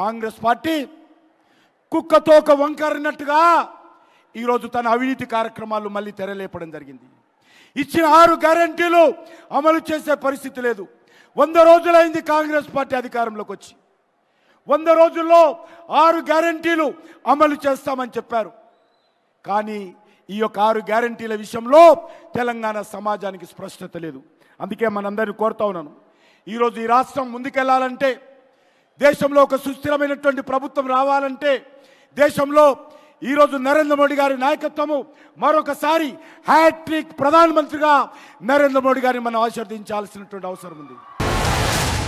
Congress party కుక్కతోక వంకరినట్టుగా ఈరోజు తన అవినీతి కార్యక్రమాలు మళ్ళీ తెరలేపడం జరిగింది ఇచ్చిన ఆరు గ్యారంటీలు అమలు చేసే పరిస్థితి లేదు వంద రోజులైంది కాంగ్రెస్ పార్టీ అధికారంలోకి వచ్చి వంద రోజుల్లో ఆరు గ్యారంటీలు అమలు చేస్తామని చెప్పారు కానీ ఈ యొక్క ఆరు గ్యారంటీల విషయంలో తెలంగాణ సమాజానికి స్పష్టత లేదు అందుకే మనందరినీ కోరుతా ఉన్నాను ఈరోజు ఈ రాష్ట్రం ముందుకెళ్లాలంటే దేశంలో ఒక సుస్థిరమైనటువంటి ప్రభుత్వం రావాలంటే దేశంలో ఈరోజు నరేంద్ర మోడీ గారి నాయకత్వము మరొకసారి హ్యాట్రిక్ ప్రధానమంత్రిగా నరేంద్ర మోడీ గారిని మనం ఆశీర్దించాల్సినటువంటి అవసరం ఉంది